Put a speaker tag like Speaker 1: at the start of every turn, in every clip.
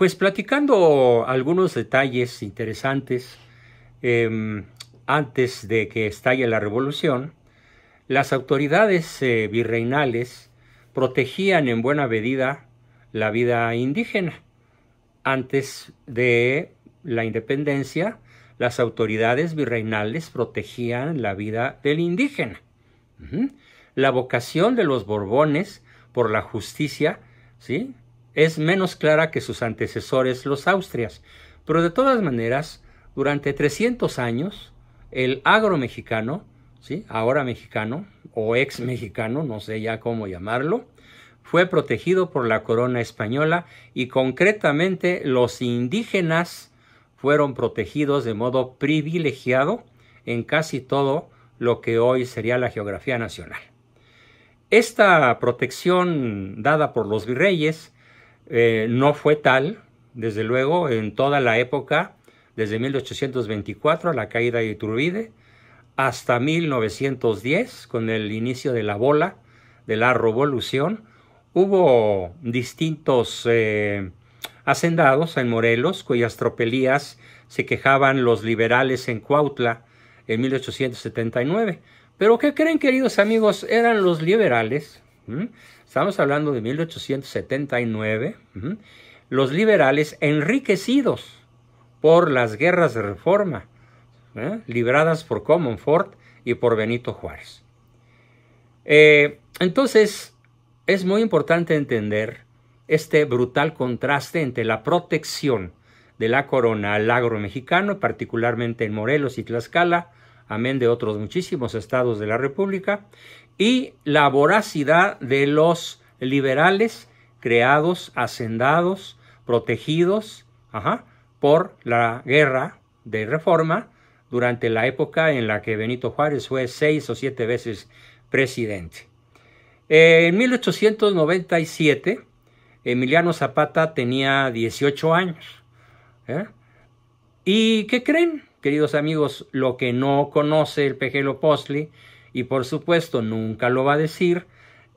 Speaker 1: Pues platicando algunos detalles interesantes, em, antes de que estalle la revolución, las autoridades eh, virreinales protegían en buena medida la vida indígena. Antes de la independencia, las autoridades virreinales protegían la vida del indígena. La vocación de los Borbones por la justicia, ¿sí? es menos clara que sus antecesores los austrias, pero de todas maneras, durante 300 años, el agro mexicano, ¿sí? ahora mexicano o ex mexicano, no sé ya cómo llamarlo, fue protegido por la corona española y concretamente los indígenas fueron protegidos de modo privilegiado en casi todo lo que hoy sería la geografía nacional. Esta protección dada por los virreyes eh, no fue tal, desde luego, en toda la época, desde 1824, la caída de Iturbide, hasta 1910, con el inicio de la bola, de la revolución, hubo distintos eh, hacendados en Morelos cuyas tropelías se quejaban los liberales en Cuautla en 1879. Pero ¿qué creen, queridos amigos? Eran los liberales Estamos hablando de 1879. Los liberales enriquecidos por las guerras de reforma, ¿eh? libradas por Comonfort y por Benito Juárez. Eh, entonces, es muy importante entender este brutal contraste entre la protección de la corona al agro mexicano, particularmente en Morelos y Tlaxcala, amén de otros muchísimos estados de la República, y la voracidad de los liberales creados, hacendados, protegidos ajá, por la guerra de reforma durante la época en la que Benito Juárez fue seis o siete veces presidente. En 1897, Emiliano Zapata tenía 18 años. ¿eh? ¿Y qué creen, queridos amigos? Lo que no conoce el Pejelo Posli y por supuesto nunca lo va a decir,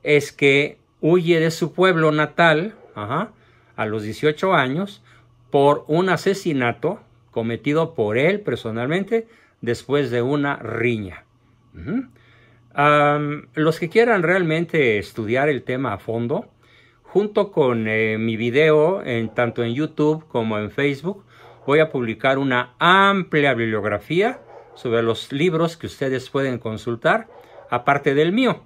Speaker 1: es que huye de su pueblo natal a los 18 años por un asesinato cometido por él personalmente después de una riña. los que quieran realmente estudiar el tema a fondo, junto con eh, mi video, en, tanto en YouTube como en Facebook, voy a publicar una amplia bibliografía sobre los libros que ustedes pueden consultar, aparte del mío.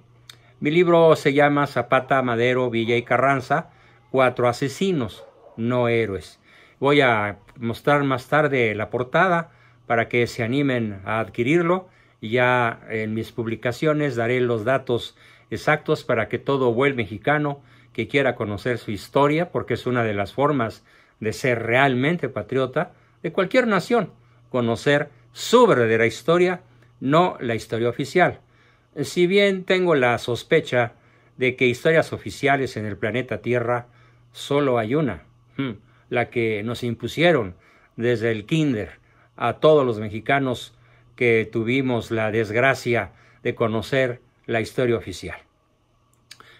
Speaker 1: Mi libro se llama Zapata, Madero, Villa y Carranza, Cuatro Asesinos, No Héroes. Voy a mostrar más tarde la portada para que se animen a adquirirlo. Ya en mis publicaciones daré los datos exactos para que todo buen mexicano que quiera conocer su historia, porque es una de las formas de ser realmente patriota de cualquier nación, conocer su la historia, no la historia oficial. Si bien tengo la sospecha de que historias oficiales en el planeta Tierra solo hay una, hmm, la que nos impusieron desde el kinder a todos los mexicanos que tuvimos la desgracia de conocer la historia oficial.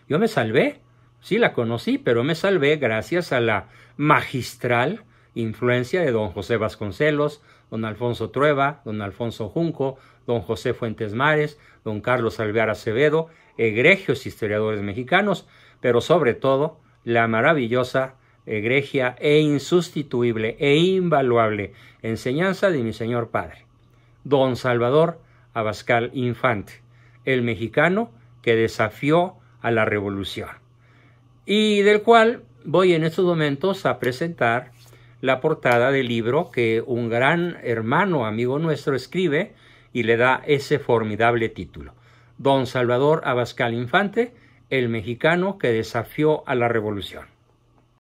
Speaker 1: Yo me salvé, sí la conocí, pero me salvé gracias a la magistral influencia de don José Vasconcelos, don Alfonso Trueba, don Alfonso Junco, don José Fuentes Mares, don Carlos Alvear Acevedo, egregios historiadores mexicanos, pero sobre todo la maravillosa egregia e insustituible e invaluable enseñanza de mi señor padre, don Salvador Abascal Infante, el mexicano que desafió a la revolución, y del cual voy en estos momentos a presentar la portada del libro que un gran hermano, amigo nuestro, escribe y le da ese formidable título. Don Salvador Abascal Infante, el mexicano que desafió a la revolución.